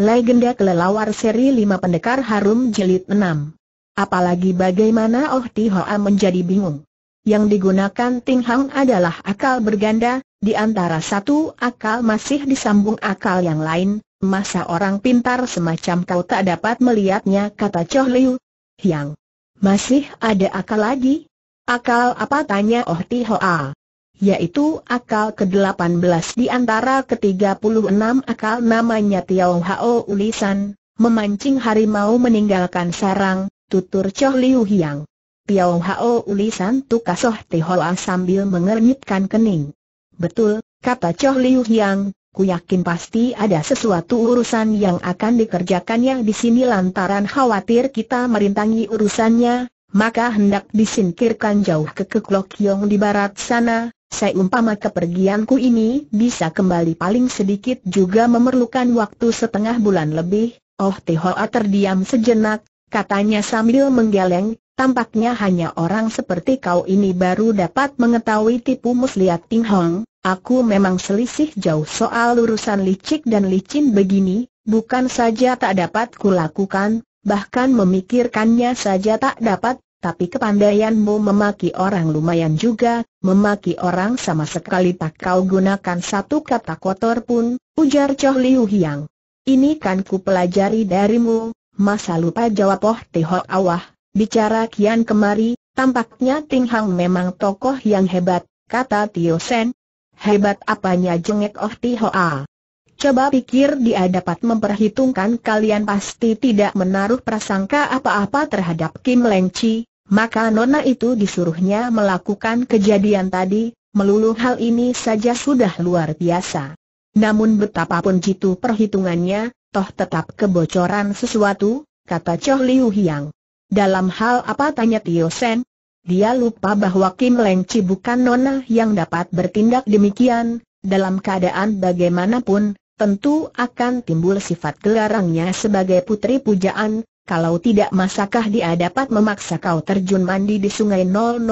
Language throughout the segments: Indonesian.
Legenda kelelawar seri 5 Pendekar Harum jelit 6. Apalagi bagaimana Oh Ti Hoa menjadi bingung. Yang digunakan Ting Hang adalah akal berganda, di antara satu akal masih disambung akal yang lain, masa orang pintar semacam kau tak dapat melihatnya kata Choh Liu. Yang masih ada akal lagi? Akal apa tanya Oh Ti Hoa? yaitu akal ke-18 di antara ke-36 akal namanya Tiao Hao Ulisan, memancing harimau meninggalkan sarang, tutur Choh Liu Hiang. Tiao Hao Ulisan tukasoh Tihoa sambil mengernyitkan kening. Betul, kata Choh Liu Hiang, ku yakin pasti ada sesuatu urusan yang akan dikerjakannya di sini lantaran khawatir kita merintangi urusannya, maka hendak disingkirkan jauh ke Keklok Yong di barat sana, saya umpama kepergianku ini bisa kembali paling sedikit juga memerlukan waktu setengah bulan lebih, Oh Tihoa terdiam sejenak, katanya sambil menggeleng, tampaknya hanya orang seperti kau ini baru dapat mengetahui tipu muslihat Ting Hong, aku memang selisih jauh soal urusan licik dan licin begini, bukan saja tak dapat kulakukan, bahkan memikirkannya saja tak dapat, tapi kepandaianmu memaki orang lumayan juga, memaki orang sama sekali tak kau gunakan satu kata kotor pun, ujar Choh Liu Hiang. Ini kan ku pelajari darimu, masa lupa jawab Oh Tihok Awah, bicara kian kemari, tampaknya Ting Hang memang tokoh yang hebat, kata Tio Sen. Hebat apanya jengek Oh A. Coba pikir dia dapat memperhitungkan kalian pasti tidak menaruh prasangka apa-apa terhadap Kim Leng Chi, maka Nona itu disuruhnya melakukan kejadian tadi, melulu hal ini saja sudah luar biasa. Namun betapapun jitu perhitungannya, toh tetap kebocoran sesuatu, kata Choh Liu Hiang. Dalam hal apa tanya Tio Sen? Dia lupa bahwa Kim Leng Chi bukan Nona yang dapat bertindak demikian, dalam keadaan bagaimanapun, tentu akan timbul sifat gelarangnya sebagai putri pujaan, kalau tidak masakah dia dapat memaksa kau terjun mandi di sungai 0000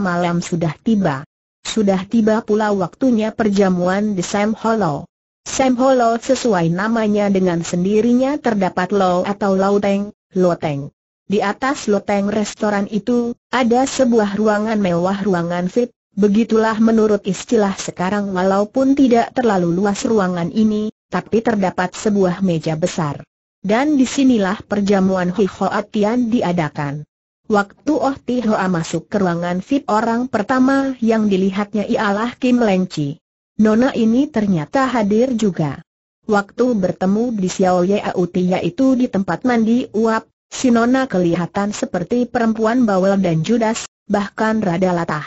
malam sudah tiba. Sudah tiba pula waktunya perjamuan di Sam Hollow. Sam Hollow sesuai namanya dengan sendirinya terdapat Low atau Lauteng, Loteng. Di atas loteng restoran itu, ada sebuah ruangan mewah ruangan fit, begitulah menurut istilah sekarang walaupun tidak terlalu luas ruangan ini, tapi terdapat sebuah meja besar. Dan disinilah perjamuan Hi Hoa diadakan. Waktu Oh Ti masuk ke ruangan VIP orang pertama yang dilihatnya ialah Kim Lengci. Nona ini ternyata hadir juga. Waktu bertemu di Xiao Ye Yauti yaitu di tempat mandi uap, si Nona kelihatan seperti perempuan bawel dan judas, bahkan rada latah.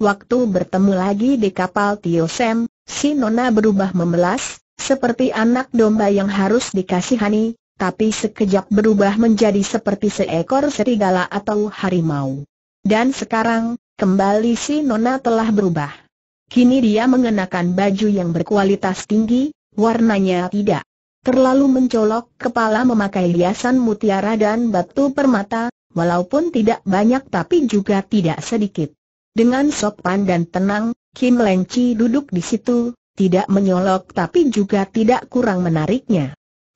Waktu bertemu lagi di kapal Tio Sam, si Nona berubah memelas, seperti anak domba yang harus dikasihani, tapi sekejap berubah menjadi seperti seekor serigala atau harimau. Dan sekarang, kembali si Nona telah berubah. Kini dia mengenakan baju yang berkualitas tinggi, warnanya tidak terlalu mencolok, kepala memakai hiasan mutiara dan batu permata, walaupun tidak banyak tapi juga tidak sedikit. Dengan sopan dan tenang, Kim Chi duduk di situ, tidak menyolok tapi juga tidak kurang menariknya.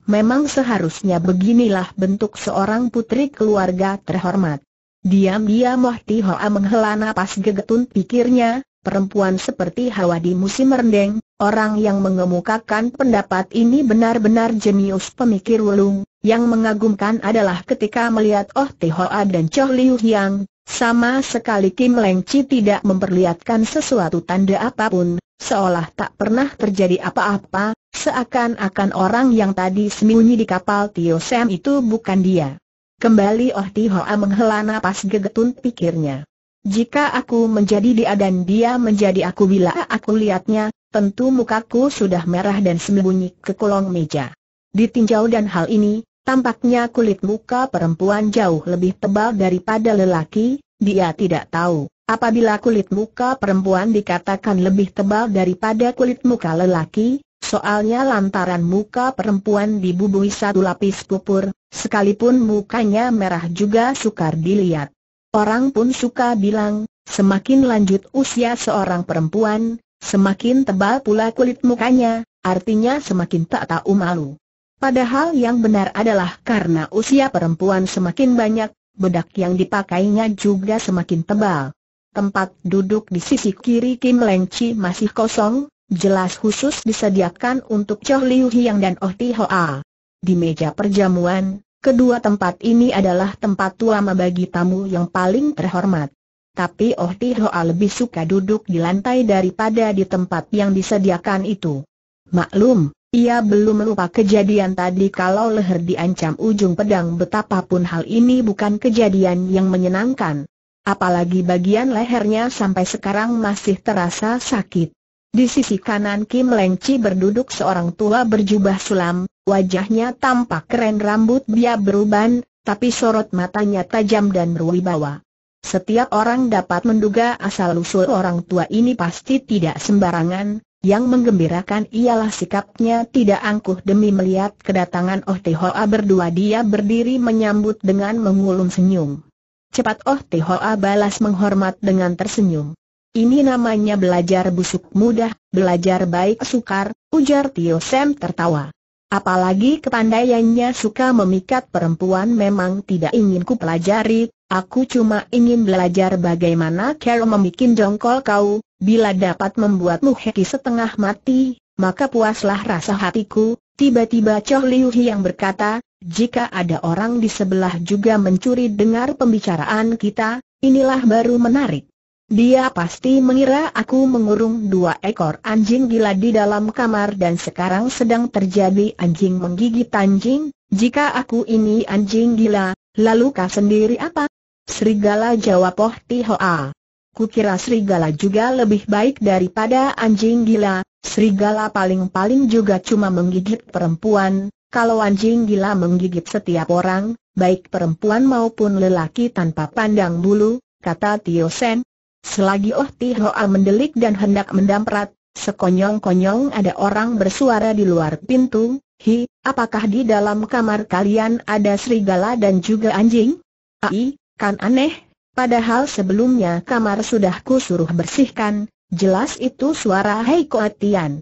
Memang seharusnya beginilah bentuk seorang putri keluarga terhormat. Diam-diam Wah Hoa menghela napas gegetun pikirnya, perempuan seperti Hawa di musim rendeng, orang yang mengemukakan pendapat ini benar-benar jenius pemikir wulung, yang mengagumkan adalah ketika melihat Oh Ti Hoa dan Choh Liu Hyang, sama sekali Kim Leng Chi tidak memperlihatkan sesuatu tanda apapun, seolah tak pernah terjadi apa-apa, seakan-akan orang yang tadi sembunyi di kapal Tio Sam itu bukan dia. Kembali Oh Tihoa menghela napas gegetun pikirnya. Jika aku menjadi dia dan dia menjadi aku bila aku lihatnya, tentu mukaku sudah merah dan sembunyi ke kolong meja. Ditinjau dan hal ini, tampaknya kulit muka perempuan jauh lebih tebal daripada lelaki, dia tidak tahu Apabila kulit muka perempuan dikatakan lebih tebal daripada kulit muka lelaki, soalnya lantaran muka perempuan dibubuhi satu lapis kupur, sekalipun mukanya merah juga sukar dilihat. Orang pun suka bilang, semakin lanjut usia seorang perempuan, semakin tebal pula kulit mukanya, artinya semakin tak tahu malu. Padahal yang benar adalah karena usia perempuan semakin banyak, bedak yang dipakainya juga semakin tebal tempat duduk di sisi kiri Kim Leng Chi masih kosong, jelas khusus disediakan untuk Cho Liu Hiang dan Oh Ti Hoa. Di meja perjamuan, kedua tempat ini adalah tempat tuama bagi tamu yang paling terhormat. Tapi Oh Ti Hoa lebih suka duduk di lantai daripada di tempat yang disediakan itu. Maklum, ia belum lupa kejadian tadi kalau leher diancam ujung pedang betapapun hal ini bukan kejadian yang menyenangkan Apalagi bagian lehernya sampai sekarang masih terasa sakit. Di sisi kanan Kim Leng Chi berduduk seorang tua berjubah sulam, wajahnya tampak keren rambut dia beruban, tapi sorot matanya tajam dan berwibawa. Setiap orang dapat menduga asal-usul orang tua ini pasti tidak sembarangan, yang menggembirakan ialah sikapnya tidak angkuh demi melihat kedatangan Oh Tehoa berdua dia berdiri menyambut dengan mengulung senyum. Cepat Oh Hoa balas menghormat dengan tersenyum. Ini namanya belajar busuk mudah, belajar baik sukar, ujar Tio Sam tertawa. Apalagi kepandaiannya suka memikat perempuan memang tidak ingin ku pelajari, aku cuma ingin belajar bagaimana cara membuat jongkol kau, bila dapat membuatmu heki setengah mati, maka puaslah rasa hatiku, tiba-tiba Chow Liu yang berkata, jika ada orang di sebelah juga mencuri dengar pembicaraan kita, inilah baru menarik. Dia pasti mengira aku mengurung dua ekor anjing gila di dalam kamar dan sekarang sedang terjadi anjing menggigit anjing, jika aku ini anjing gila, lalu kau sendiri apa? Serigala jawab Oh Tihoa. Kukira serigala juga lebih baik daripada anjing gila, serigala paling-paling juga cuma menggigit perempuan, kalau anjing gila menggigit setiap orang, baik perempuan maupun lelaki tanpa pandang bulu, kata Tio Sen. Selagi Oh Ti mendelik dan hendak mendamprat, sekonyong-konyong ada orang bersuara di luar pintu, Hi, apakah di dalam kamar kalian ada serigala dan juga anjing? Ai, kan aneh, padahal sebelumnya kamar sudah kusuruh bersihkan, jelas itu suara Hei Koatian.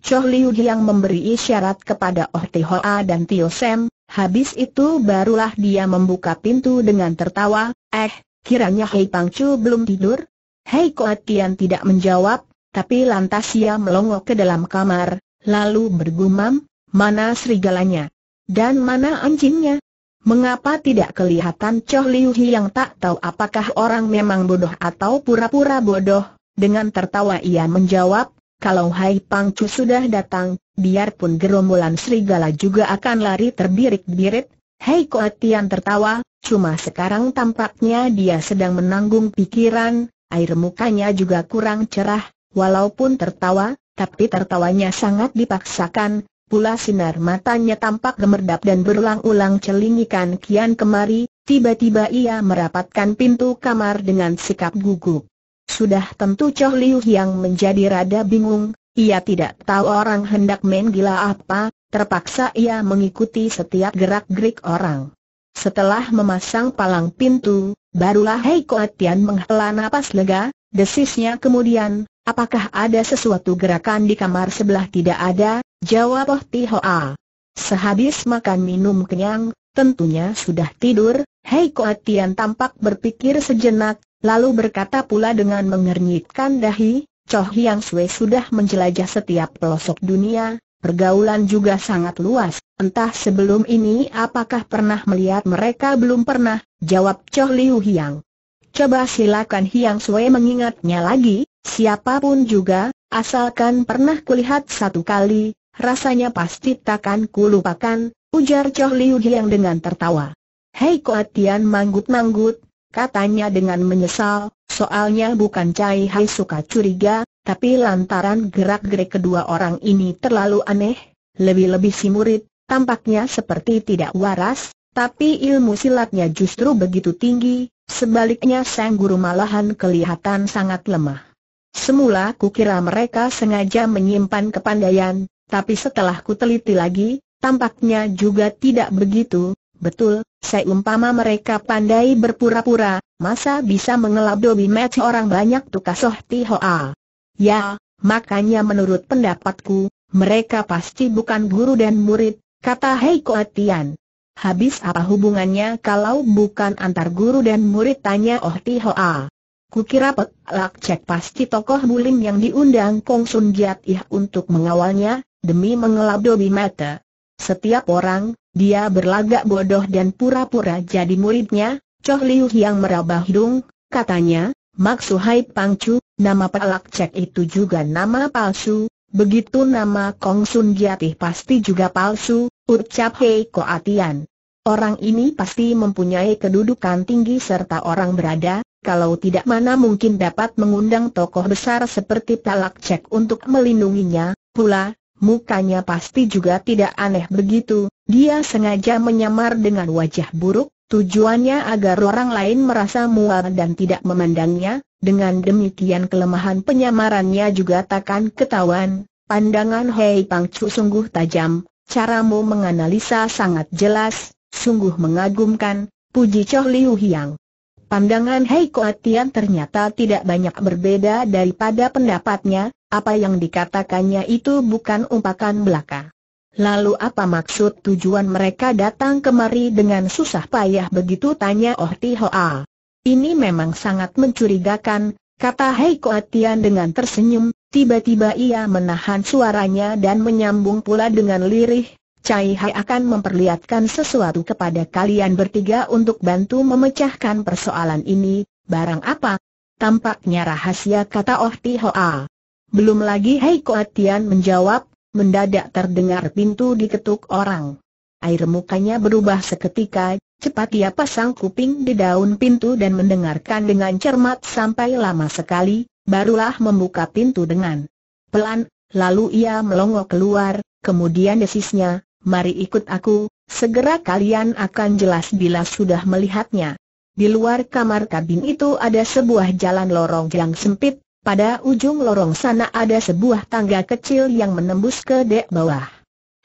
Choh Liu Giang memberi isyarat kepada Oh Ti Hoa dan Tio Sam, habis itu barulah dia membuka pintu dengan tertawa, eh, kiranya Hei Pang Chu belum tidur? Hei Koat Tian tidak menjawab, tapi lantas ia melongo ke dalam kamar, lalu bergumam, mana serigalanya? Dan mana anjingnya? Mengapa tidak kelihatan Choh Liu yang tak tahu apakah orang memang bodoh atau pura-pura bodoh? Dengan tertawa ia menjawab, kalau Hai Pangcu sudah datang, biarpun gerombolan serigala juga akan lari terbirit-birit. Hai Koatian tertawa, cuma sekarang tampaknya dia sedang menanggung pikiran, air mukanya juga kurang cerah, walaupun tertawa, tapi tertawanya sangat dipaksakan, pula sinar matanya tampak gemerdap dan berulang-ulang celingikan kian kemari, tiba-tiba ia merapatkan pintu kamar dengan sikap gugup. Sudah tentu Choh Liu yang menjadi rada bingung, ia tidak tahu orang hendak main gila apa, terpaksa ia mengikuti setiap gerak-gerik orang. Setelah memasang palang pintu, barulah Hei Koatian menghela napas lega, desisnya kemudian, apakah ada sesuatu gerakan di kamar sebelah tidak ada, jawab Oh Tihoa. Sehabis makan minum kenyang, tentunya sudah tidur, Hei Koatian tampak berpikir sejenak, Lalu berkata pula dengan mengernyitkan dahi, Choh Yang Sui sudah menjelajah setiap pelosok dunia, pergaulan juga sangat luas. Entah sebelum ini apakah pernah melihat mereka belum pernah, jawab Choh Liu Hiang. Coba silakan Hiang Sui mengingatnya lagi, siapapun juga, asalkan pernah kulihat satu kali, rasanya pasti takkan kulupakan, ujar Choh Liu Hiang dengan tertawa. Hei Koatian manggut-manggut, Katanya dengan menyesal, soalnya bukan Cai Hai suka curiga, tapi lantaran gerak-gerik kedua orang ini terlalu aneh, lebih-lebih si murid, tampaknya seperti tidak waras, tapi ilmu silatnya justru begitu tinggi, sebaliknya sang guru malahan kelihatan sangat lemah. Semula kukira mereka sengaja menyimpan kepandaian, tapi setelah kuteliti lagi, tampaknya juga tidak begitu, betul, Seumpama mereka pandai berpura-pura, masa bisa mengelab dobi match orang banyak tukasoh tihoa. Ya, makanya menurut pendapatku, mereka pasti bukan guru dan murid, kata Hei Koatian. Habis apa hubungannya kalau bukan antar guru dan murid tanya Oh Tihoa. Kukira Pek Lak Cek pasti tokoh bulim yang diundang Kong Sun Giat Ih untuk mengawalnya, demi mengelab dobi mata. Setiap orang, dia berlagak bodoh dan pura-pura jadi muridnya, Choh Liu yang meraba hidung, katanya, Suhai Pang Pangcu, nama pelak cek itu juga nama palsu, begitu nama Kong Sun Giatih pasti juga palsu, ucap Hei Atian. Orang ini pasti mempunyai kedudukan tinggi serta orang berada, kalau tidak mana mungkin dapat mengundang tokoh besar seperti pelak cek untuk melindunginya, pula, mukanya pasti juga tidak aneh begitu, dia sengaja menyamar dengan wajah buruk, tujuannya agar orang lain merasa mual dan tidak memandangnya, dengan demikian kelemahan penyamarannya juga takkan ketahuan. Pandangan Hei Pang Chu sungguh tajam, caramu menganalisa sangat jelas, sungguh mengagumkan, puji Choh Liu Hiang. Pandangan Hei Koatian ternyata tidak banyak berbeda daripada pendapatnya, apa yang dikatakannya itu bukan umpakan belaka. Lalu apa maksud tujuan mereka datang kemari dengan susah payah begitu tanya Oh Hoa. Ini memang sangat mencurigakan, kata Hei Koatian dengan tersenyum, tiba-tiba ia menahan suaranya dan menyambung pula dengan lirih, Cai Hai akan memperlihatkan sesuatu kepada kalian bertiga untuk bantu memecahkan persoalan ini, barang apa? Tampaknya rahasia kata Oh Hoa. Belum lagi Hei Koatian menjawab, mendadak terdengar pintu diketuk orang. Air mukanya berubah seketika, cepat ia pasang kuping di daun pintu dan mendengarkan dengan cermat sampai lama sekali, barulah membuka pintu dengan pelan, lalu ia melongo keluar, kemudian desisnya, mari ikut aku, segera kalian akan jelas bila sudah melihatnya. Di luar kamar kabin itu ada sebuah jalan lorong yang sempit, pada ujung lorong sana ada sebuah tangga kecil yang menembus ke dek bawah.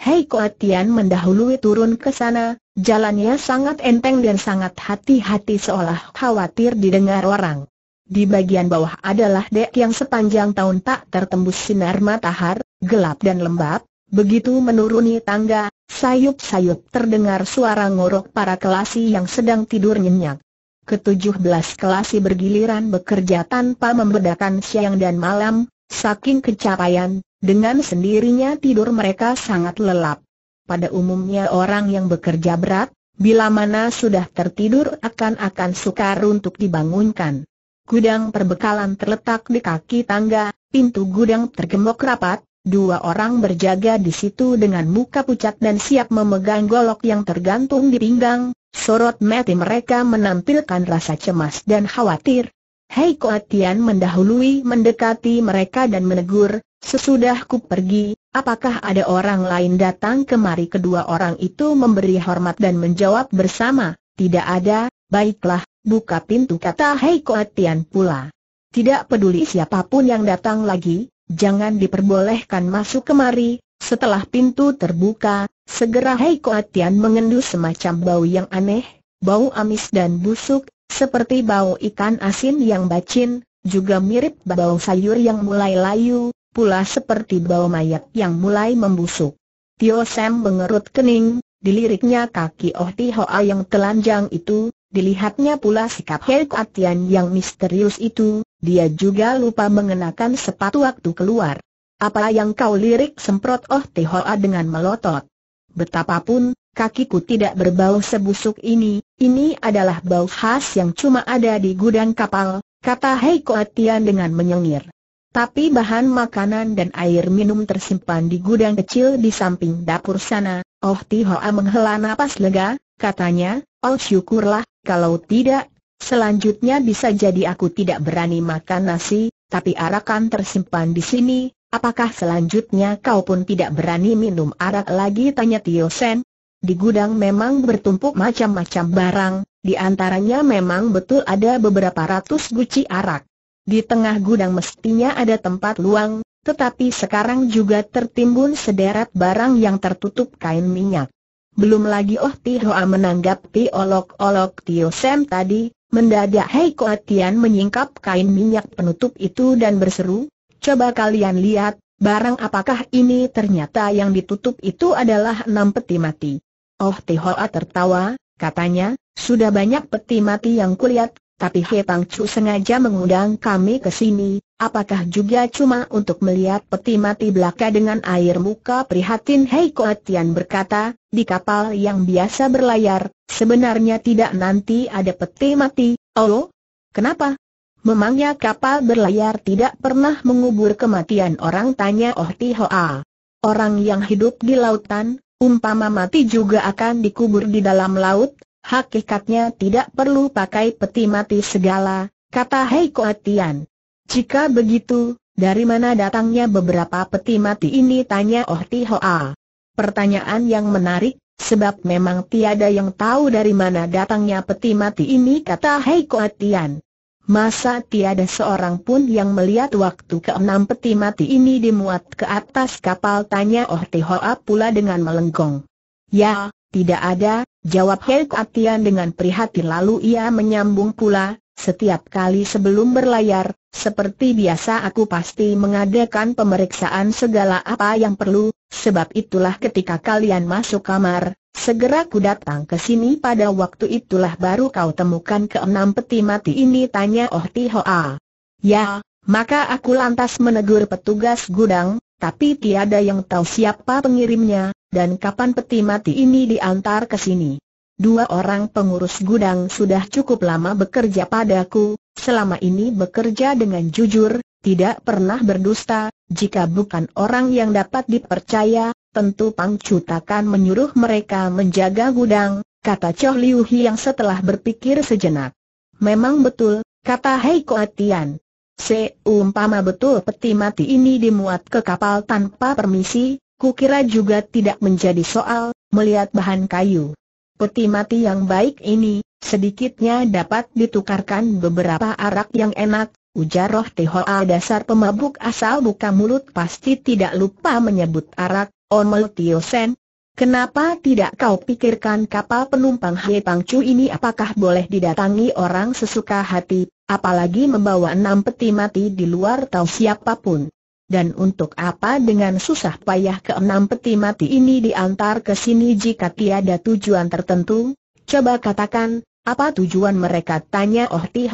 Hei Koatian mendahului turun ke sana, jalannya sangat enteng dan sangat hati-hati seolah khawatir didengar orang. Di bagian bawah adalah dek yang sepanjang tahun tak tertembus sinar matahar, gelap dan lembab, begitu menuruni tangga, sayup-sayup terdengar suara ngorok para kelasi yang sedang tidur nyenyak. Ketujuh belas kelasi bergiliran bekerja tanpa membedakan siang dan malam, saking kecapaian, dengan sendirinya tidur mereka sangat lelap. Pada umumnya orang yang bekerja berat, bila mana sudah tertidur akan-akan sukar untuk dibangunkan. Gudang perbekalan terletak di kaki tangga, pintu gudang tergembok rapat, dua orang berjaga di situ dengan muka pucat dan siap memegang golok yang tergantung di pinggang, Sorot mati mereka menampilkan rasa cemas dan khawatir. Hei Koatian mendahului mendekati mereka dan menegur, sesudah ku pergi, apakah ada orang lain datang kemari kedua orang itu memberi hormat dan menjawab bersama, tidak ada, baiklah, buka pintu kata Hei Koatian pula. Tidak peduli siapapun yang datang lagi, jangan diperbolehkan masuk kemari, setelah pintu terbuka, segera Hei Koatian mengendus semacam bau yang aneh, bau amis dan busuk, seperti bau ikan asin yang bacin, juga mirip bau sayur yang mulai layu, pula seperti bau mayat yang mulai membusuk. Tio Sam mengerut kening, diliriknya kaki Oh Ti Hoa yang telanjang itu, dilihatnya pula sikap Hei Koatian yang misterius itu, dia juga lupa mengenakan sepatu waktu keluar. Apa yang kau lirik semprot Oh Tihoa dengan melotot. Betapapun, kakiku tidak berbau sebusuk ini, ini adalah bau khas yang cuma ada di gudang kapal, kata Hei Koatian dengan menyengir. Tapi bahan makanan dan air minum tersimpan di gudang kecil di samping dapur sana, Oh Tihoa menghela napas lega, katanya, Oh syukurlah, kalau tidak Selanjutnya bisa jadi aku tidak berani makan nasi, tapi arakan tersimpan di sini, Apakah selanjutnya kau pun tidak berani minum arak lagi? Tanya Tio Sen. Di gudang memang bertumpuk macam-macam barang, di antaranya memang betul ada beberapa ratus guci arak. Di tengah gudang mestinya ada tempat luang, tetapi sekarang juga tertimbun sederet barang yang tertutup kain minyak. Belum lagi Oh Tihoa menanggapi olok-olok Tio Sen tadi, mendadak Hei Koatian menyingkap kain minyak penutup itu dan berseru, Coba kalian lihat, barang apakah ini ternyata yang ditutup itu adalah enam peti mati. Oh Tihoa tertawa, katanya, sudah banyak peti mati yang kulihat, tapi He Pang Chu sengaja mengundang kami ke sini, apakah juga cuma untuk melihat peti mati belaka dengan air muka prihatin Hei Koatian berkata, di kapal yang biasa berlayar, sebenarnya tidak nanti ada peti mati, oh? Kenapa? Memangnya kapal berlayar tidak pernah mengubur kematian orang tanya Oh Tihoa. Orang yang hidup di lautan, umpama mati juga akan dikubur di dalam laut, hakikatnya tidak perlu pakai peti mati segala, kata Hei Koatian. Jika begitu, dari mana datangnya beberapa peti mati ini tanya Oh Tihoa. Pertanyaan yang menarik, sebab memang tiada yang tahu dari mana datangnya peti mati ini kata Hei Koatian. Masa tiada seorang pun yang melihat waktu keenam peti mati ini dimuat ke atas kapal tanya Oh Tihoa pula dengan melengkong. Ya, tidak ada, jawab Hei Atian dengan prihatin lalu ia menyambung pula, setiap kali sebelum berlayar, seperti biasa aku pasti mengadakan pemeriksaan segala apa yang perlu, Sebab itulah ketika kalian masuk kamar, segera ku datang ke sini pada waktu itulah baru kau temukan keenam peti mati ini tanya Oh Hoa. Ya, maka aku lantas menegur petugas gudang, tapi tiada yang tahu siapa pengirimnya, dan kapan peti mati ini diantar ke sini. Dua orang pengurus gudang sudah cukup lama bekerja padaku, selama ini bekerja dengan jujur, tidak pernah berdusta, jika bukan orang yang dapat dipercaya, tentu Pang Chu takkan menyuruh mereka menjaga gudang, kata Choh Liu Hi yang setelah berpikir sejenak. Memang betul, kata Hei Koatian. Seumpama betul peti mati ini dimuat ke kapal tanpa permisi, kukira juga tidak menjadi soal, melihat bahan kayu. Peti mati yang baik ini, sedikitnya dapat ditukarkan beberapa arak yang enak, Ujar roh Tehoa dasar pemabuk asal buka mulut pasti tidak lupa menyebut arak, Omel Tio Sen. Kenapa tidak kau pikirkan kapal penumpang Hei Pangcu ini apakah boleh didatangi orang sesuka hati, apalagi membawa enam peti mati di luar tahu siapapun. Dan untuk apa dengan susah payah ke enam peti mati ini diantar ke sini jika tiada tujuan tertentu? Coba katakan, apa tujuan mereka? Tanya Oh Ti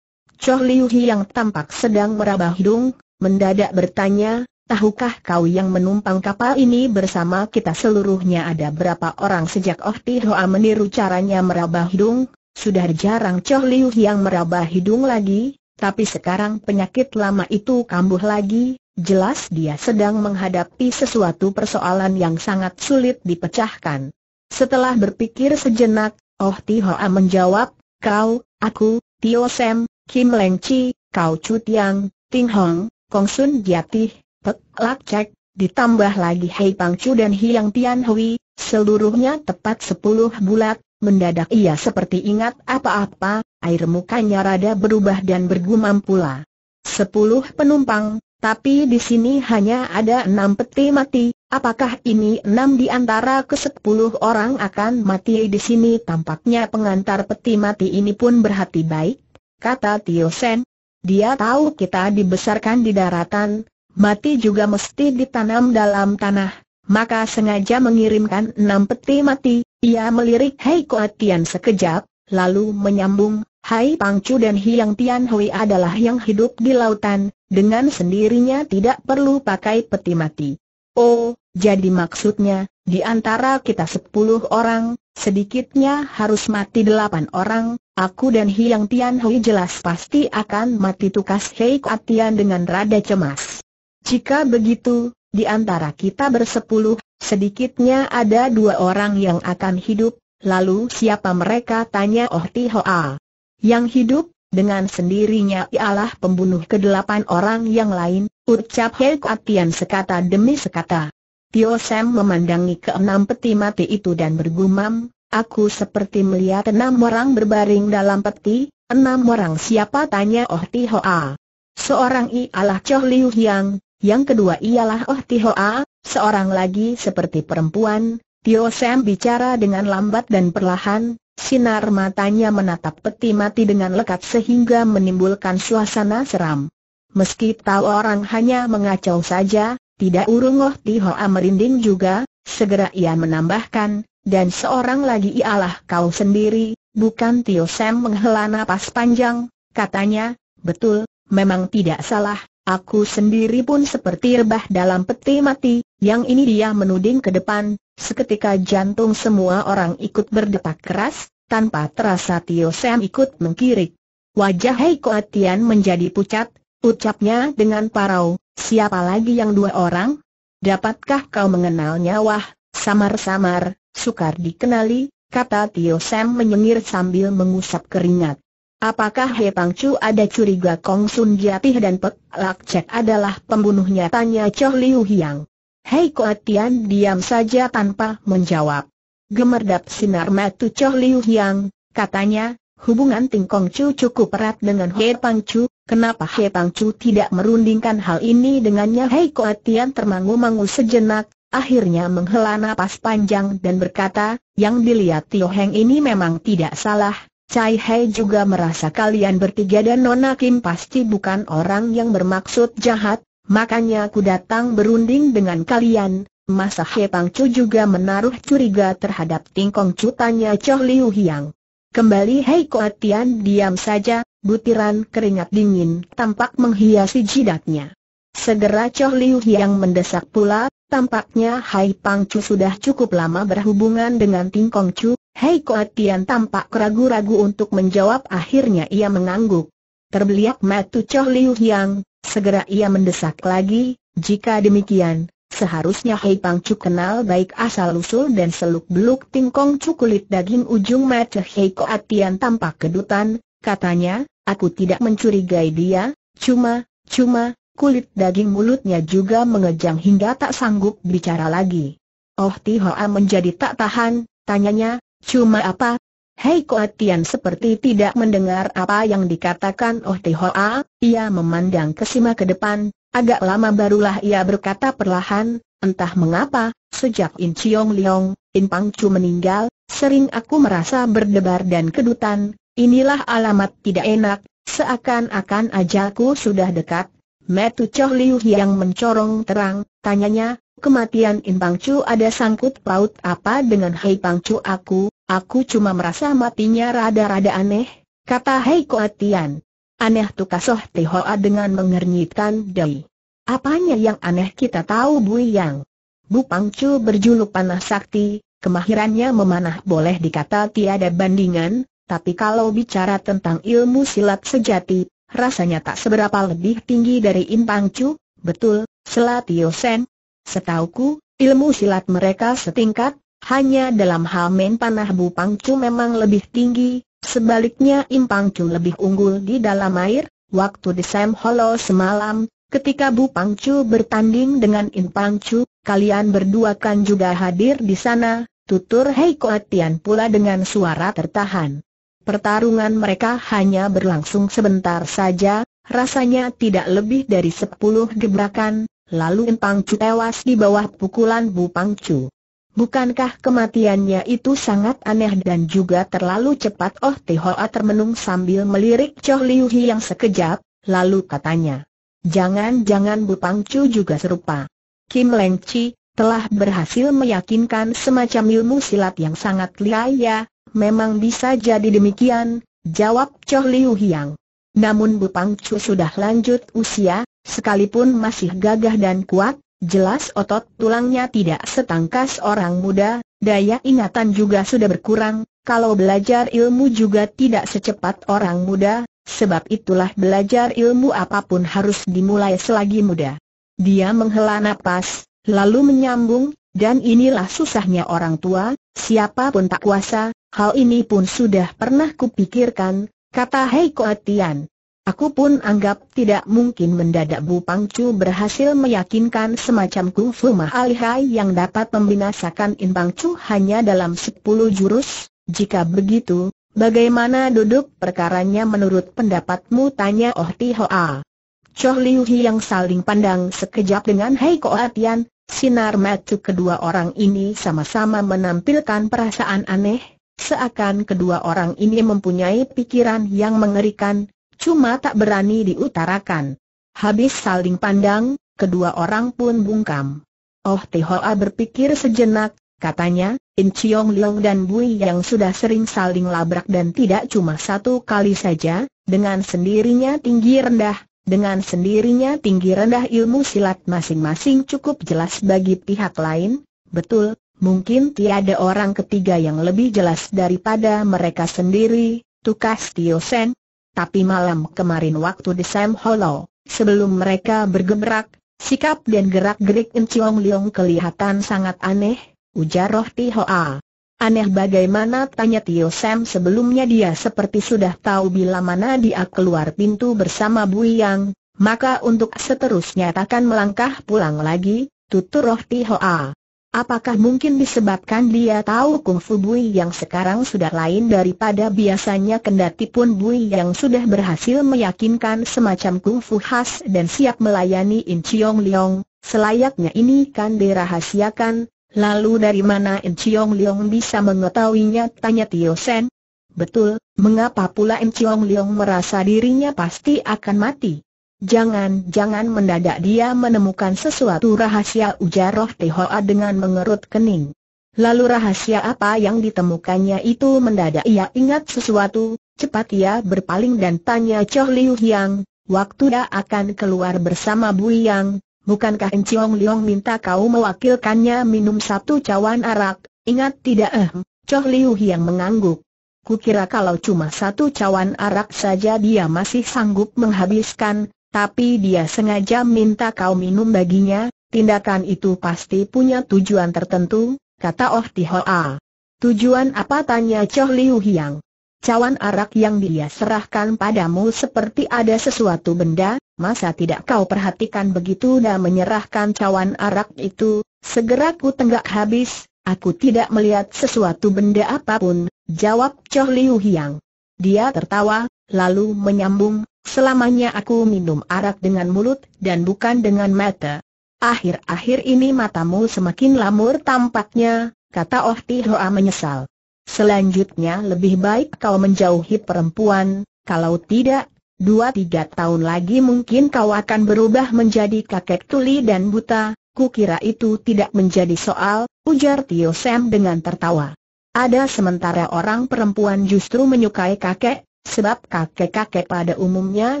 Choh Liu yang tampak sedang meraba hidung, mendadak bertanya, Tahukah kau yang menumpang kapal ini bersama kita seluruhnya ada berapa orang sejak Oh Ti Hoa meniru caranya meraba hidung? Sudah jarang Choh Liu yang meraba hidung lagi, tapi sekarang penyakit lama itu kambuh lagi, jelas dia sedang menghadapi sesuatu persoalan yang sangat sulit dipecahkan. Setelah berpikir sejenak, Oh Ti Hoa menjawab, kau, aku, Tio Sam, Kim Leng Chi, Kau Chu Tiang, Ting Hong, Kong Sun Jati, Pek Lak Cek, ditambah lagi Hei Pang Chu dan Hiang Tian Hui, seluruhnya tepat sepuluh bulat, mendadak ia seperti ingat apa-apa, air mukanya rada berubah dan bergumam pula. Sepuluh penumpang, tapi di sini hanya ada enam peti mati, apakah ini enam di antara kesepuluh orang akan mati di sini? Tampaknya pengantar peti mati ini pun berhati baik, kata Tio Sen. Dia tahu kita dibesarkan di daratan, mati juga mesti ditanam dalam tanah, maka sengaja mengirimkan enam peti mati. Ia melirik Hei Koatian sekejap, lalu menyambung, Hai Pangcu dan Hiang Tian Hui adalah yang hidup di lautan, dengan sendirinya tidak perlu pakai peti mati. Oh, jadi maksudnya, di antara kita sepuluh orang, sedikitnya harus mati delapan orang, aku dan Hiang Tian Hui jelas pasti akan mati tukas Hei Atian dengan rada cemas. Jika begitu, di antara kita bersepuluh, sedikitnya ada dua orang yang akan hidup, lalu siapa mereka tanya Oh Ti Hoa. Yang hidup, dengan sendirinya ialah pembunuh kedelapan orang yang lain, ucap Hei Atian sekata demi sekata. Tio Sam memandangi keenam peti mati itu dan bergumam, aku seperti melihat enam orang berbaring dalam peti, enam orang siapa tanya Oh Tihoa. Seorang ialah Choh Liu Yang, yang kedua ialah Oh Tihoa, seorang lagi seperti perempuan, Tio Sam bicara dengan lambat dan perlahan, sinar matanya menatap peti mati dengan lekat sehingga menimbulkan suasana seram. Meski tahu orang hanya mengacau saja, tidak urung Loh Tihoa merinding juga, segera ia menambahkan, dan seorang lagi ialah kau sendiri, bukan Tio Sam menghela napas panjang, katanya, betul, memang tidak salah, aku sendiri pun seperti rebah dalam peti mati, yang ini dia menuding ke depan, seketika jantung semua orang ikut berdetak keras, tanpa terasa Tio Sam ikut mengkirik. Wajah Hei Koatian menjadi pucat, ucapnya dengan parau, Siapa lagi yang dua orang? Dapatkah kau mengenalnya wah, samar-samar, sukar dikenali, kata Tio Sam menyengir sambil mengusap keringat. Apakah He Pang Chu ada curiga Kong Sun Jiatih dan Pek Lak Cek adalah pembunuhnya? Tanya Choh Liu Hiang. Hei Koat Tian diam saja tanpa menjawab. Gemerdap sinar matu Choh Liu Hiang, katanya, hubungan Ting Kong Chu cukup erat dengan He Pang Chu. Kenapa He Pangcu tidak merundingkan hal ini dengannya Hei Koatian termangu-mangu sejenak, akhirnya menghela napas panjang dan berkata, yang dilihat Tio Heng ini memang tidak salah, Cai Hei juga merasa kalian bertiga dan Nona Kim pasti bukan orang yang bermaksud jahat, makanya aku datang berunding dengan kalian. Masa He Pangcu juga menaruh curiga terhadap tingkong cutanya Choh Liu Hiang. Kembali Hei Koatian diam saja, butiran keringat dingin tampak menghiasi jidatnya. Segera Choh Liu Hiang mendesak pula, tampaknya Hai Pang Chu sudah cukup lama berhubungan dengan Ting Kong Chu, Hai Koat Tian tampak ragu-ragu untuk menjawab akhirnya ia mengangguk. Terbeliak matu Choh Liu Hiang, segera ia mendesak lagi, jika demikian, seharusnya Hai Pang Chu kenal baik asal-usul dan seluk-beluk Ting Kong Chu kulit daging ujung mata Hai Koat Tian tampak kedutan, katanya, Aku tidak mencurigai dia, cuma, cuma, kulit daging mulutnya juga mengejang hingga tak sanggup bicara lagi. Oh Tihoa menjadi tak tahan, tanyanya, cuma apa? Hei Koatian seperti tidak mendengar apa yang dikatakan Oh Tihoa, ia memandang ke Sima ke depan, agak lama barulah ia berkata perlahan, entah mengapa, sejak In Chiong Leong, In Pang Chu meninggal, sering aku merasa berdebar dan kedutan, Inilah alamat tidak enak, seakan-akan ajalku sudah dekat. Metu Choh Liu yang mencorong terang, tanyanya, kematian In Chu ada sangkut paut apa dengan Hei Pangcu aku, aku cuma merasa matinya rada-rada aneh, kata Hei Koatian. Aneh tu tukasoh Tihoa dengan mengernyitkan dai. Apanya yang aneh kita tahu Bu Yang? Bu Pangcu berjuluk panah sakti, kemahirannya memanah boleh dikata tiada bandingan, tapi kalau bicara tentang ilmu silat sejati, rasanya tak seberapa lebih tinggi dari Impang Chu, betul, Selat Yosen. Setauku, ilmu silat mereka setingkat, hanya dalam hal main panah Pang Chu memang lebih tinggi, sebaliknya Impang Chu lebih unggul di dalam air, waktu di Sam semalam, ketika Pang Chu bertanding dengan Impang Chu, kalian berdua kan juga hadir di sana, tutur Hei Koatian pula dengan suara tertahan. Pertarungan mereka hanya berlangsung sebentar saja, rasanya tidak lebih dari sepuluh gebrakan, lalu Impang tewas di bawah pukulan Bu Pangcu. Bukankah kematiannya itu sangat aneh dan juga terlalu cepat Oh Tihoa termenung sambil melirik Choh Liu yang sekejap, lalu katanya. Jangan-jangan Bu Pangcu juga serupa. Kim Leng Chi, telah berhasil meyakinkan semacam ilmu silat yang sangat liaya, Memang bisa jadi demikian, jawab Choh Liu Hiang. Namun Bu Chu sudah lanjut usia, sekalipun masih gagah dan kuat, jelas otot tulangnya tidak setangkas orang muda, daya ingatan juga sudah berkurang, kalau belajar ilmu juga tidak secepat orang muda, sebab itulah belajar ilmu apapun harus dimulai selagi muda. Dia menghela napas, lalu menyambung, dan inilah susahnya orang tua, siapapun tak kuasa, Hal ini pun sudah pernah kupikirkan, kata Hei Koatian. Aku pun anggap tidak mungkin mendadak Bu Pangcu berhasil meyakinkan semacam kungfu mahalihai yang dapat membinasakan In Pangcu hanya dalam 10 jurus. Jika begitu, bagaimana duduk perkaranya menurut pendapatmu? Tanya Oh Hoa. Choh Liu Hi yang saling pandang sekejap dengan Hei Koatian, sinar mata kedua orang ini sama-sama menampilkan perasaan aneh, Seakan kedua orang ini mempunyai pikiran yang mengerikan, cuma tak berani diutarakan. Habis saling pandang, kedua orang pun bungkam. Oh Hoa berpikir sejenak, katanya, In Chiong Leong dan Bui yang sudah sering saling labrak dan tidak cuma satu kali saja, dengan sendirinya tinggi rendah, dengan sendirinya tinggi rendah ilmu silat masing-masing cukup jelas bagi pihak lain, betul, Mungkin tiada orang ketiga yang lebih jelas daripada mereka sendiri, tukas Tio Sen. Tapi malam kemarin waktu di Sam Hollow, sebelum mereka bergerak, sikap dan gerak-gerik Chiong Leong kelihatan sangat aneh, ujar Roh Hoa. Aneh bagaimana tanya Tio Sam sebelumnya dia seperti sudah tahu bila mana dia keluar pintu bersama Bu Yang, maka untuk seterusnya takkan melangkah pulang lagi, tutur Roh Hoa. Apakah mungkin disebabkan dia tahu kungfu Bui yang sekarang sudah lain daripada biasanya kendati pun Bui yang sudah berhasil meyakinkan semacam kungfu khas dan siap melayani In Chiong Leong, selayaknya ini kan dirahasiakan, Lalu dari mana In Chiong Leong bisa mengetahuinya? Tanya Tio Sen. Betul, mengapa pula In Chiong Leong merasa dirinya pasti akan mati? Jangan-jangan mendadak dia menemukan sesuatu rahasia ujar Roh Tehoa dengan mengerut kening. Lalu rahasia apa yang ditemukannya itu mendadak ia ingat sesuatu, cepat ia berpaling dan tanya Choh Liu Hyang, waktu dia akan keluar bersama Bu Yang, bukankah Enciong Liong minta kau mewakilkannya minum satu cawan arak, ingat tidak eh, Choh Liu Hyang mengangguk. Kukira kalau cuma satu cawan arak saja dia masih sanggup menghabiskan, tapi dia sengaja minta kau minum baginya, tindakan itu pasti punya tujuan tertentu, kata Oh Tihoa. Tujuan apa tanya Choh Liu Hiang? Cawan arak yang dia serahkan padamu seperti ada sesuatu benda, masa tidak kau perhatikan begitu dan menyerahkan cawan arak itu, segera ku tenggak habis, aku tidak melihat sesuatu benda apapun, jawab Choh Liu Hiang. Dia tertawa, lalu menyambung, Selamanya aku minum arak dengan mulut, dan bukan dengan mata. Akhir-akhir ini matamu semakin lamur tampaknya, kata Oh Tihoa menyesal. Selanjutnya lebih baik kau menjauhi perempuan, kalau tidak, dua tiga tahun lagi mungkin kau akan berubah menjadi kakek tuli dan buta, kukira itu tidak menjadi soal, ujar Tio Sam dengan tertawa. Ada sementara orang perempuan justru menyukai kakek, Sebab kakek-kakek pada umumnya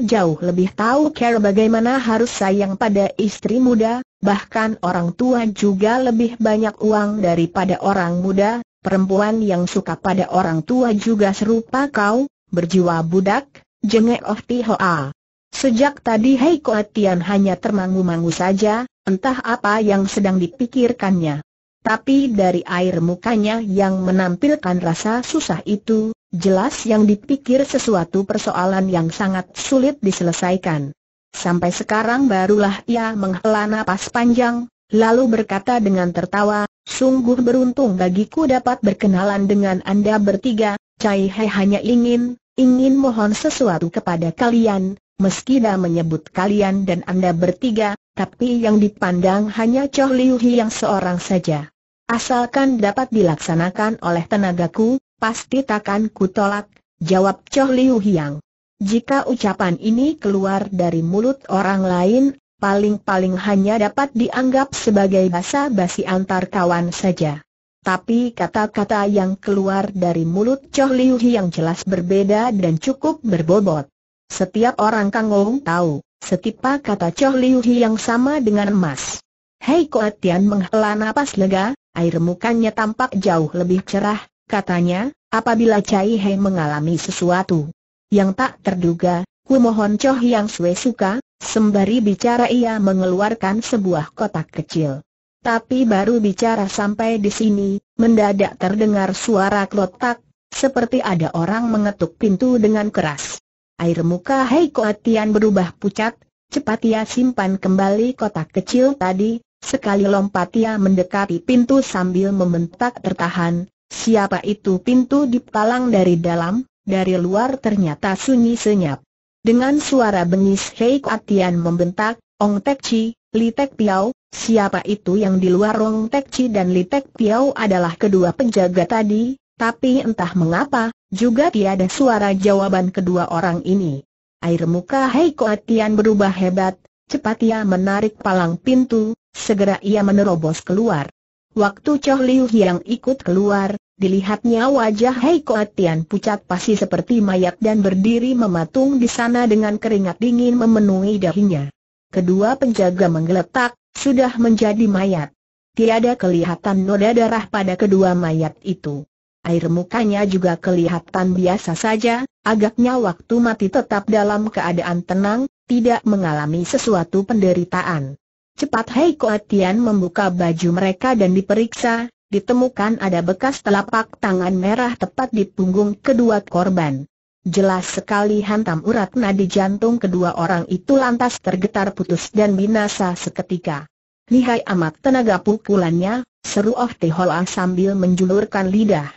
jauh lebih tahu cara bagaimana harus sayang pada istri muda, bahkan orang tua juga lebih banyak uang daripada orang muda, perempuan yang suka pada orang tua juga serupa kau, berjiwa budak, jengek oh tihoa. Sejak tadi Hei Koatian hanya termangu-mangu saja, entah apa yang sedang dipikirkannya. Tapi dari air mukanya yang menampilkan rasa susah itu, Jelas yang dipikir sesuatu persoalan yang sangat sulit diselesaikan. Sampai sekarang barulah ia menghela napas panjang, lalu berkata dengan tertawa, Sungguh beruntung bagiku dapat berkenalan dengan Anda bertiga, Cai He hanya ingin, ingin mohon sesuatu kepada kalian, meski dah menyebut kalian dan Anda bertiga, tapi yang dipandang hanya Choh Liu Hi yang seorang saja. Asalkan dapat dilaksanakan oleh tenagaku, Pasti takkan kutolak, jawab Choh Liu Hiang. Jika ucapan ini keluar dari mulut orang lain, paling-paling hanya dapat dianggap sebagai basa-basi antar kawan saja. Tapi kata-kata yang keluar dari mulut Choh Liu yang jelas berbeda dan cukup berbobot. Setiap orang Kangong tahu, setipa kata Choh Liu yang sama dengan emas. Hei Koatian menghela napas lega, air mukanya tampak jauh lebih cerah, katanya, apabila Cai Hei mengalami sesuatu yang tak terduga, ku mohon Choh Yang Sue suka, sembari bicara ia mengeluarkan sebuah kotak kecil. Tapi baru bicara sampai di sini, mendadak terdengar suara klotak, seperti ada orang mengetuk pintu dengan keras. Air muka Hei Koatian berubah pucat, cepat ia simpan kembali kotak kecil tadi, sekali lompat ia mendekati pintu sambil membentak tertahan, Siapa itu pintu dipalang dari dalam, dari luar ternyata sunyi senyap. Dengan suara bengis Hei Atian membentak, Ong Tek Chi, Li Tek Piao, siapa itu yang di luar Ong Tek Chi dan Li Tek Piao adalah kedua penjaga tadi, tapi entah mengapa, juga tiada suara jawaban kedua orang ini. Air muka Hei Atian berubah hebat, cepat ia menarik palang pintu, segera ia menerobos keluar. Waktu Choh Liu yang ikut keluar, Dilihatnya wajah Heiko Atian pucat pasi seperti mayat dan berdiri mematung di sana dengan keringat dingin memenuhi dahinya. Kedua penjaga menggeletak, sudah menjadi mayat. Tiada kelihatan noda darah pada kedua mayat itu. Air mukanya juga kelihatan biasa saja, agaknya waktu mati tetap dalam keadaan tenang, tidak mengalami sesuatu penderitaan. Cepat Heiko Atian membuka baju mereka dan diperiksa, ditemukan ada bekas telapak tangan merah tepat di punggung kedua korban. Jelas sekali hantam urat nadi jantung kedua orang itu lantas tergetar putus dan binasa seketika. Lihai amat tenaga pukulannya, seru Oh Ang sambil menjulurkan lidah.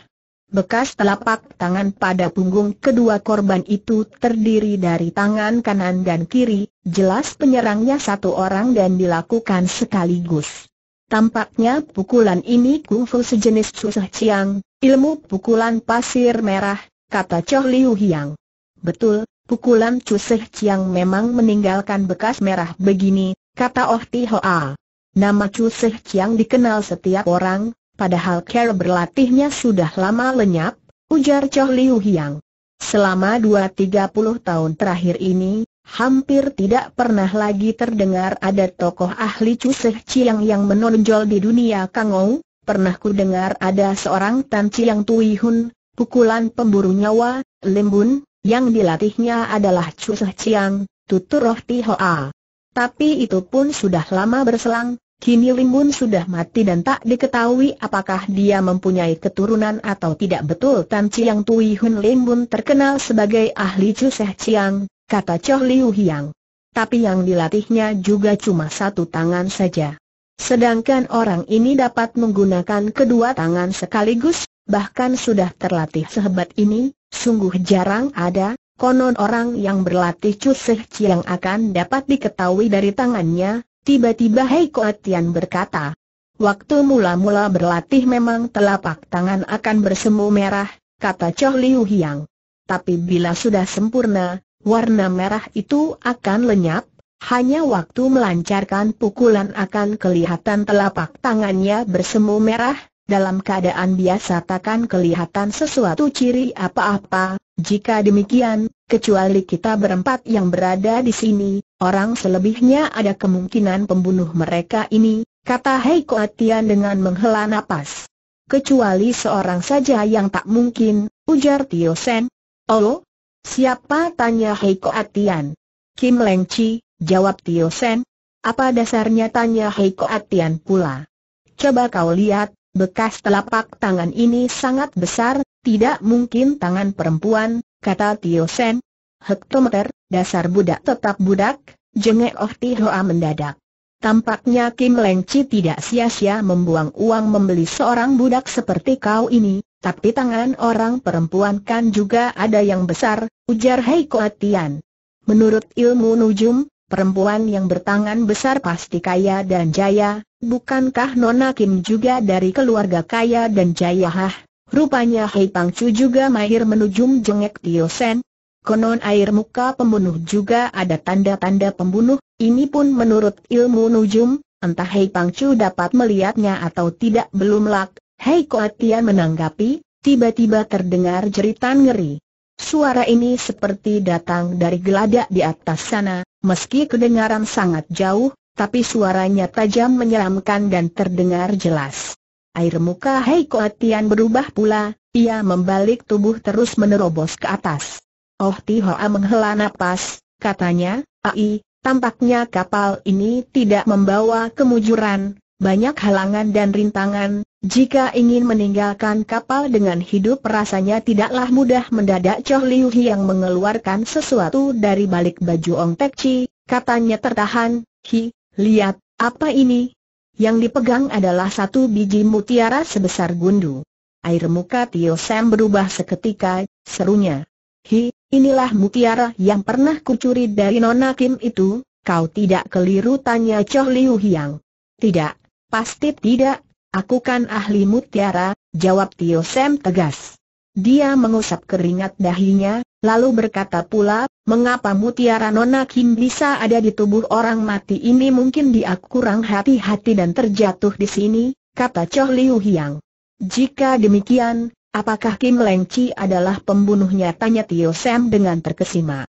Bekas telapak tangan pada punggung kedua korban itu terdiri dari tangan kanan dan kiri, jelas penyerangnya satu orang dan dilakukan sekaligus. Tampaknya pukulan ini kungfu sejenis susah ciang, ilmu pukulan pasir merah, kata Choh Liu Hiang. Betul, pukulan susah Ciang memang meninggalkan bekas merah begini, kata Oh Ti Hoa. Nama susah Ciang dikenal setiap orang, padahal Care berlatihnya sudah lama lenyap, ujar Choh Liu Hiang. Selama 2-30 tahun terakhir ini, Hampir tidak pernah lagi terdengar ada tokoh ahli Cuseh Chiang yang menonjol di dunia Kangou, pernah ku dengar ada seorang Tan Chiang Tui Hun, pukulan pemburu nyawa, limbun, yang dilatihnya adalah Cuseh Chiang, tutur roh Tihoa. Tapi itu pun sudah lama berselang, kini limbun sudah mati dan tak diketahui apakah dia mempunyai keturunan atau tidak betul Tan Chiang Tui Hun limbun terkenal sebagai ahli Cuseh Chiang kata Choh Liu Hiang. Tapi yang dilatihnya juga cuma satu tangan saja. Sedangkan orang ini dapat menggunakan kedua tangan sekaligus, bahkan sudah terlatih sehebat ini, sungguh jarang ada, konon orang yang berlatih Cuseh Chiang akan dapat diketahui dari tangannya, tiba-tiba Hei Koatian berkata. Waktu mula-mula berlatih memang telapak tangan akan bersemu merah, kata Choh Liu Hiang. Tapi bila sudah sempurna, warna merah itu akan lenyap, hanya waktu melancarkan pukulan akan kelihatan telapak tangannya bersemu merah, dalam keadaan biasa takkan kelihatan sesuatu ciri apa-apa, jika demikian, kecuali kita berempat yang berada di sini, orang selebihnya ada kemungkinan pembunuh mereka ini, kata Hei Koatian dengan menghela napas. Kecuali seorang saja yang tak mungkin, ujar Tio Sen. Oh, Siapa tanya Heiko Atian? Kim Leng Chi, jawab Tio Sen. Apa dasarnya tanya Heiko Atian pula? Coba kau lihat, bekas telapak tangan ini sangat besar, tidak mungkin tangan perempuan, kata Tio Sen. Hektometer, dasar budak tetap budak, jengek Oh Ti Hoa mendadak. Tampaknya Kim Leng Chi tidak sia-sia membuang uang membeli seorang budak seperti kau ini, tapi tangan orang perempuan kan juga ada yang besar, ujar Hei Koatian. Menurut ilmu Nujum, perempuan yang bertangan besar pasti kaya dan jaya, bukankah Nona Kim juga dari keluarga kaya dan jaya hah? Rupanya Hei Pangcu juga mahir menujum jengek Tio Sen. Konon air muka pembunuh juga ada tanda-tanda pembunuh, ini pun menurut ilmu Nujum, entah Hei Pangcu dapat melihatnya atau tidak belum lak, Hei Koat menanggapi, tiba-tiba terdengar jeritan ngeri. Suara ini seperti datang dari geladak di atas sana, meski kedengaran sangat jauh, tapi suaranya tajam menyeramkan dan terdengar jelas. Air muka Hei Koat berubah pula, ia membalik tubuh terus menerobos ke atas. Oh Tihoa menghela napas, katanya, Ai, tampaknya kapal ini tidak membawa kemujuran, banyak halangan dan rintangan, jika ingin meninggalkan kapal dengan hidup rasanya tidaklah mudah mendadak Choh Liu yang mengeluarkan sesuatu dari balik baju Ong Tek Chi, katanya tertahan, hi, lihat, apa ini? Yang dipegang adalah satu biji mutiara sebesar gundu. Air muka Tio Sam berubah seketika, serunya. Hi, inilah mutiara yang pernah kucuri dari Nona Kim itu, kau tidak keliru tanya Choh Liu yang. Tidak, pasti tidak, Aku kan ahli mutiara, jawab Tio Sam tegas. Dia mengusap keringat dahinya, lalu berkata pula, mengapa mutiara nona Kim bisa ada di tubuh orang mati ini mungkin dia kurang hati-hati dan terjatuh di sini, kata Choh Liu Hiang. Jika demikian, apakah Kim Leng Chi adalah pembunuhnya tanya Tio Sam dengan terkesima.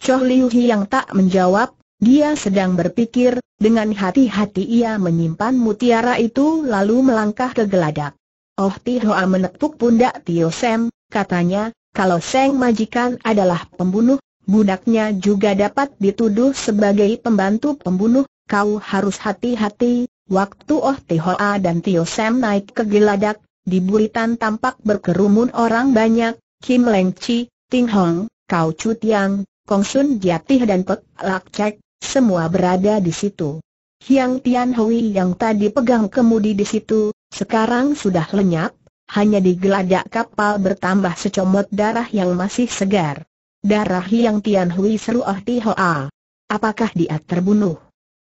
Choh Liu Hiang tak menjawab, dia sedang berpikir, dengan hati-hati ia menyimpan mutiara itu lalu melangkah ke geladak. Oh Tihoa menepuk pundak Tio Sam, katanya, kalau Seng majikan adalah pembunuh, budaknya juga dapat dituduh sebagai pembantu pembunuh, kau harus hati-hati, waktu Oh Tihoa dan Tio Sam naik ke geladak, di buritan tampak berkerumun orang banyak, Kim Leng Chi, Ting Hong, Kau Chu Tiang, Kong Sun Jatih dan Pek Lak Cek, semua berada di situ. Yang Tian Hui yang tadi pegang kemudi di situ, sekarang sudah lenyap, hanya di geladak kapal bertambah secomot darah yang masih segar. Darah Yang Tian Hui seru Ah Ti Hoa. Apakah dia terbunuh?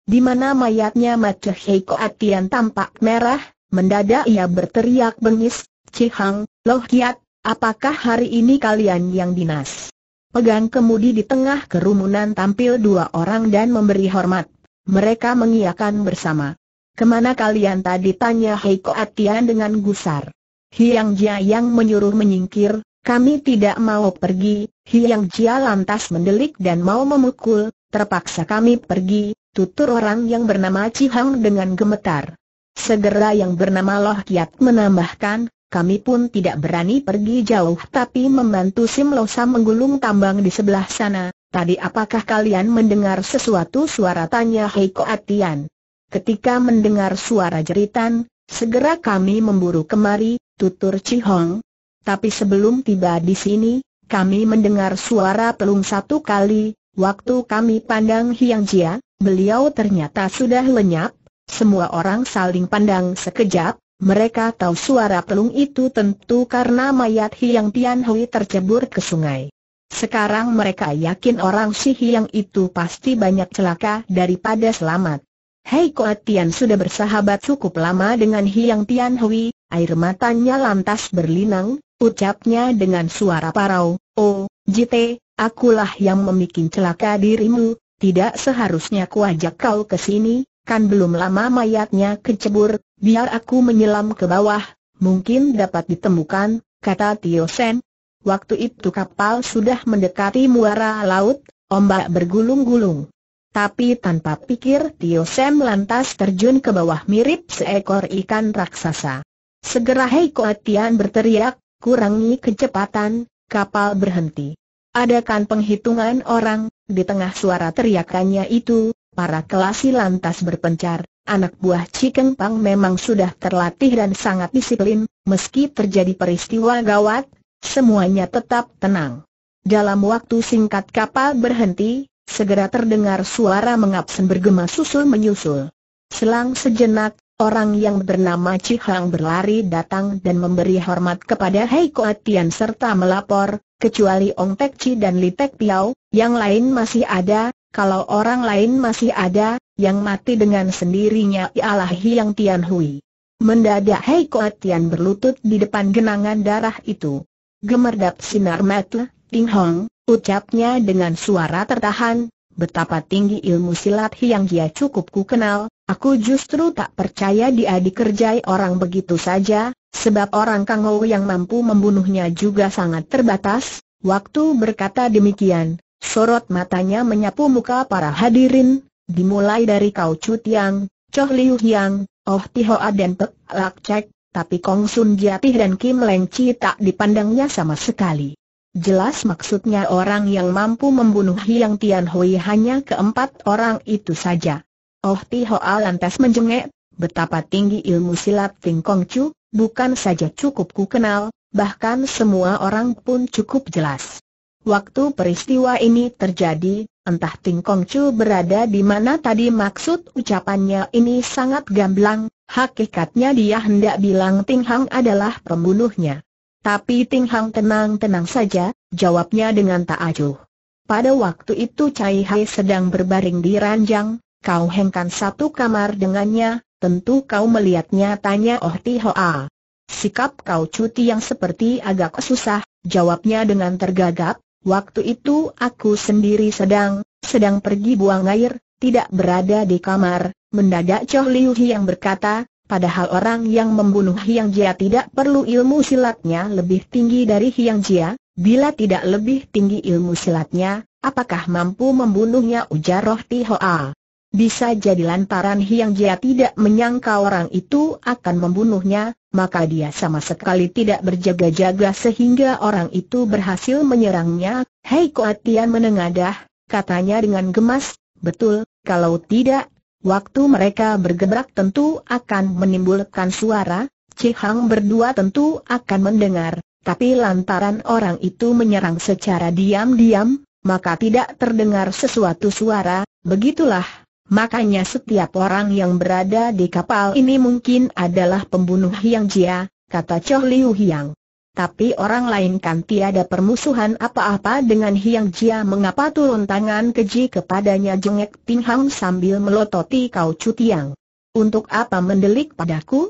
Di mana mayatnya Mace Hei Koat tampak merah, mendadak ia berteriak bengis, Cihang, Loh Kiat, apakah hari ini kalian yang dinas? pegang kemudi di tengah kerumunan tampil dua orang dan memberi hormat. Mereka mengiakan bersama. Kemana kalian tadi tanya Heiko Atian dengan gusar. Hiang Jia yang menyuruh menyingkir, kami tidak mau pergi, Hiang Jia lantas mendelik dan mau memukul, terpaksa kami pergi, tutur orang yang bernama Cihang dengan gemetar. Segera yang bernama Loh Kiat menambahkan, kami pun tidak berani pergi jauh tapi membantu Simlosa menggulung tambang di sebelah sana. Tadi apakah kalian mendengar sesuatu suara tanya Heiko Atian? Ketika mendengar suara jeritan, segera kami memburu kemari, tutur Cihong. Tapi sebelum tiba di sini, kami mendengar suara pelung satu kali, waktu kami pandang Hiang Jia, beliau ternyata sudah lenyap, semua orang saling pandang sekejap, mereka tahu suara pelung itu tentu karena mayat Hiang Tianhui tercebur ke sungai. Sekarang mereka yakin orang si Hiang itu pasti banyak celaka daripada selamat. Hei Koat Tian sudah bersahabat cukup lama dengan Hiang Tianhui, air matanya lantas berlinang, ucapnya dengan suara parau, Oh, Jite, akulah yang memikin celaka dirimu, tidak seharusnya kuajak kau ke sini, kan belum lama mayatnya kecebur, biar aku menyelam ke bawah, mungkin dapat ditemukan, kata Tio Sen. Waktu itu kapal sudah mendekati muara laut, ombak bergulung-gulung. Tapi tanpa pikir Tio Sen lantas terjun ke bawah mirip seekor ikan raksasa. Segera Hei Koatian berteriak, kurangi kecepatan, kapal berhenti. Adakan penghitungan orang, di tengah suara teriakannya itu, para kelasi lantas berpencar, anak buah Cikeng Pang memang sudah terlatih dan sangat disiplin, meski terjadi peristiwa gawat, semuanya tetap tenang. Dalam waktu singkat kapal berhenti, segera terdengar suara mengabsen bergema susul-menyusul. Selang sejenak, orang yang bernama Cihang berlari datang dan memberi hormat kepada Hei Koatian serta melapor, kecuali Ong Tek Chi dan Li Tek Piao, yang lain masih ada, kalau orang lain masih ada, yang mati dengan sendirinya ialah Hiang Tian Hui. Mendadak Hei Kuat Tian berlutut di depan genangan darah itu. Gemerdap sinar mata, Ting Hong, ucapnya dengan suara tertahan, betapa tinggi ilmu silat Hiang dia cukup ku kenal, aku justru tak percaya dia dikerjai orang begitu saja, sebab orang Kang Ho yang mampu membunuhnya juga sangat terbatas, waktu berkata demikian. Sorot matanya menyapu muka para hadirin, dimulai dari Kau Chu Tiang, Choh Liu Hiang, Oh Tihoa dan Pek Lak Cek, tapi Kong Sun Jiatih dan Kim Leng Chi tak dipandangnya sama sekali. Jelas maksudnya orang yang mampu membunuh Hiang Tian Hui hanya keempat orang itu saja. Oh Tihoa lantas menjengek, betapa tinggi ilmu silat Ting Kong Chu, bukan saja cukup ku kenal, bahkan semua orang pun cukup jelas. Waktu peristiwa ini terjadi, entah Ting Kong Chu berada di mana tadi maksud ucapannya ini sangat gamblang, hakikatnya dia hendak bilang Ting Hang adalah pembunuhnya. Tapi Ting Hang tenang-tenang saja, jawabnya dengan tak acuh. Pada waktu itu Cai Hai sedang berbaring di ranjang, kau hengkan satu kamar dengannya, tentu kau melihatnya tanya Oh Ti Hoa. Sikap kau cuti yang seperti agak susah, jawabnya dengan tergagap, Waktu itu aku sendiri sedang, sedang pergi buang air, tidak berada di kamar, mendadak Choh Liu yang berkata, padahal orang yang membunuh Hiang Jia tidak perlu ilmu silatnya lebih tinggi dari Hiang Jia, bila tidak lebih tinggi ilmu silatnya, apakah mampu membunuhnya ujar Roh Tihoa. Bisa jadi lantaran Hiang Jia tidak menyangka orang itu akan membunuhnya, maka dia sama sekali tidak berjaga-jaga sehingga orang itu berhasil menyerangnya. Hei Koatian menengadah, katanya dengan gemas, betul, kalau tidak, waktu mereka bergebrak tentu akan menimbulkan suara, Cihang berdua tentu akan mendengar, tapi lantaran orang itu menyerang secara diam-diam, maka tidak terdengar sesuatu suara, begitulah Makanya setiap orang yang berada di kapal ini mungkin adalah pembunuh Yang Jia, kata Choh Liu Hiang. Tapi orang lain kan tiada permusuhan apa-apa dengan Hiang Jia mengapa turun tangan keji kepadanya jengek Ting Hang sambil melototi kau Tiang. Untuk apa mendelik padaku?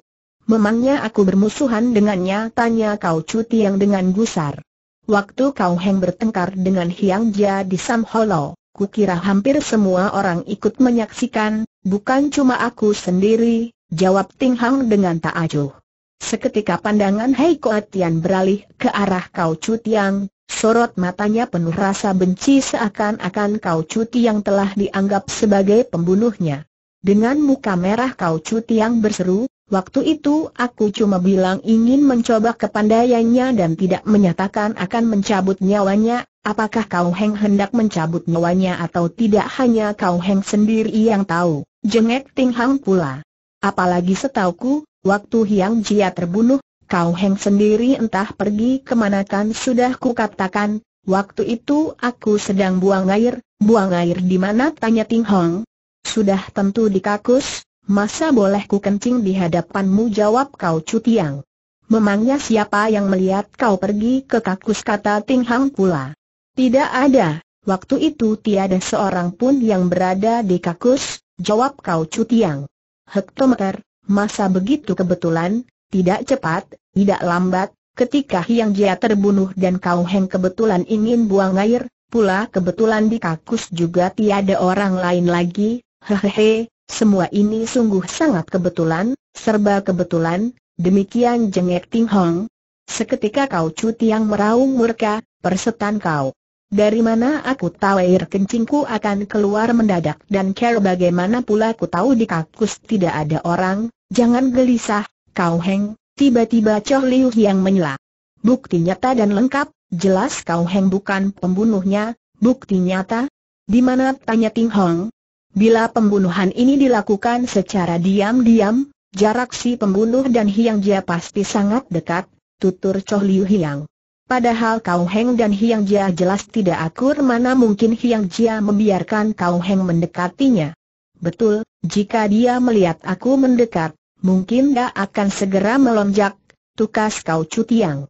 Memangnya aku bermusuhan dengannya tanya kau Tiang dengan gusar. Waktu kau heng bertengkar dengan Hiang Jia di Sam Hollow kukira hampir semua orang ikut menyaksikan, bukan cuma aku sendiri, jawab Ting Hang dengan tak acuh. Seketika pandangan Hei Atian beralih ke arah Kau Tiang, sorot matanya penuh rasa benci seakan-akan Kau Tiang telah dianggap sebagai pembunuhnya. Dengan muka merah Kau Tiang berseru, Waktu itu aku cuma bilang ingin mencoba kepandaiannya dan tidak menyatakan akan mencabut nyawanya, apakah Kau Heng hendak mencabut nyawanya atau tidak hanya Kau Heng sendiri yang tahu, jengek Ting Hang pula. Apalagi setauku, waktu Hiang Jia terbunuh, Kau Heng sendiri entah pergi kan? sudah kukatakan, waktu itu aku sedang buang air, buang air di mana tanya Ting Hong. Sudah tentu di kakus, Masa boleh ku kencing di hadapanmu jawab kau Cutiang. Memangnya siapa yang melihat kau pergi ke kakus kata Ting Hang pula? Tidak ada, waktu itu tiada seorang pun yang berada di kakus, jawab kau Cutiang. Hektometer, masa begitu kebetulan, tidak cepat, tidak lambat, ketika Hiang Jia terbunuh dan kau Heng kebetulan ingin buang air, pula kebetulan di kakus juga tiada orang lain lagi, hehehe, semua ini sungguh sangat kebetulan, serba kebetulan, demikian jengek Ting Hong. Seketika kau cuti yang meraung murka, persetan kau. Dari mana aku tahu air kencingku akan keluar mendadak dan care bagaimana pula aku tahu di kakus tidak ada orang, jangan gelisah, kau heng, tiba-tiba Choh Liu yang menyela. Bukti nyata dan lengkap, jelas kau heng bukan pembunuhnya, bukti nyata. Di mana tanya Ting Hong? Bila pembunuhan ini dilakukan secara diam-diam, jarak si pembunuh dan Hiang Jia pasti sangat dekat, tutur Choh Liu Hiang. Padahal Kau Heng dan Hiang Jia jelas tidak akur mana mungkin Hiang Jia membiarkan Kau Heng mendekatinya. Betul, jika dia melihat aku mendekat, mungkin gak akan segera melonjak, tukas Kau Cutiang.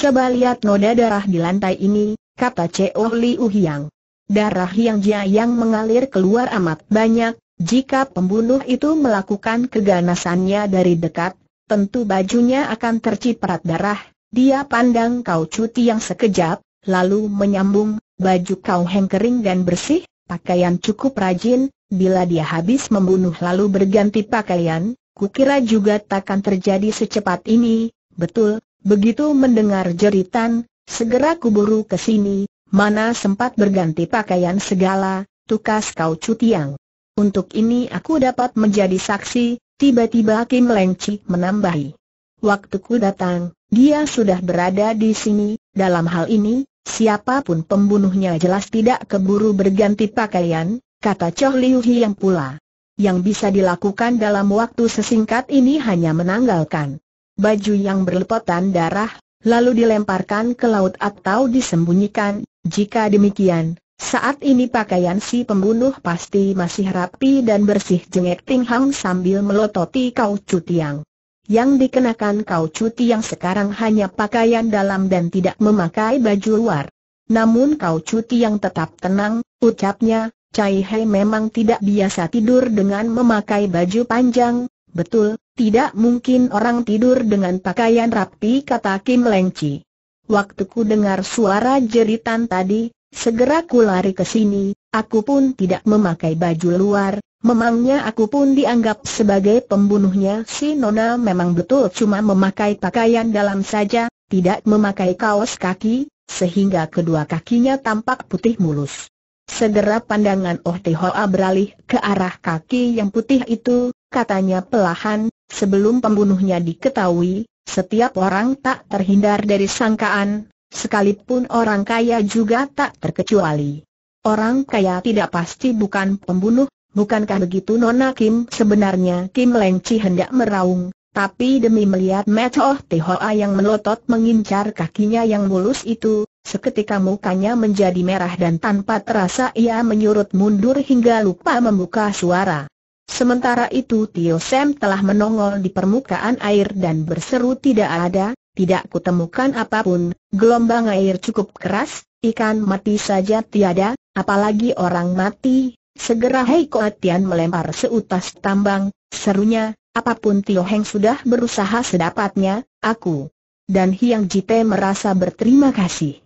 Coba lihat noda darah di lantai ini, kata Cho Liu Hiang. Darah yang yang mengalir keluar amat banyak, jika pembunuh itu melakukan keganasannya dari dekat, tentu bajunya akan terciprat darah. Dia pandang kau cuti yang sekejap, lalu menyambung, baju kau heng kering dan bersih, pakaian cukup rajin, bila dia habis membunuh lalu berganti pakaian, kukira juga takkan terjadi secepat ini, betul, begitu mendengar jeritan, segera kuburu ke sini, Mana sempat berganti pakaian segala, tukas kau cutiang. Untuk ini aku dapat menjadi saksi, tiba-tiba Kim Chi menambahi. Waktuku datang, dia sudah berada di sini, dalam hal ini, siapapun pembunuhnya jelas tidak keburu berganti pakaian, kata Choh Liu yang pula. Yang bisa dilakukan dalam waktu sesingkat ini hanya menanggalkan baju yang berlepotan darah, lalu dilemparkan ke laut atau disembunyikan, jika demikian, saat ini pakaian si pembunuh pasti masih rapi dan bersih jengek Ting Hang sambil melototi kau Tiang. Yang dikenakan kau yang sekarang hanya pakaian dalam dan tidak memakai baju luar. Namun kau yang tetap tenang, ucapnya, Cai Hei memang tidak biasa tidur dengan memakai baju panjang, betul, tidak mungkin orang tidur dengan pakaian rapi kata Kim Lengci. Waktu ku dengar suara jeritan tadi, segera ku lari ke sini, aku pun tidak memakai baju luar, memangnya aku pun dianggap sebagai pembunuhnya si Nona memang betul cuma memakai pakaian dalam saja, tidak memakai kaos kaki, sehingga kedua kakinya tampak putih mulus. Segera pandangan Oh Tihoa beralih ke arah kaki yang putih itu, katanya pelahan, sebelum pembunuhnya diketahui, setiap orang tak terhindar dari sangkaan, sekalipun orang kaya juga tak terkecuali. Orang kaya tidak pasti bukan pembunuh, bukankah begitu Nona Kim? Sebenarnya Kim Lengci hendak meraung, tapi demi melihat Metoh Tihoa yang melotot mengincar kakinya yang mulus itu, seketika mukanya menjadi merah dan tanpa terasa ia menyurut mundur hingga lupa membuka suara. Sementara itu Tio Sam telah menongol di permukaan air dan berseru tidak ada, tidak kutemukan apapun, gelombang air cukup keras, ikan mati saja tiada, apalagi orang mati. Segera Hei Koatian melempar seutas tambang, serunya, apapun Tio Heng sudah berusaha sedapatnya, aku dan Hiang Jite merasa berterima kasih.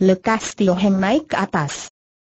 Lekas Tio Heng naik ke atas.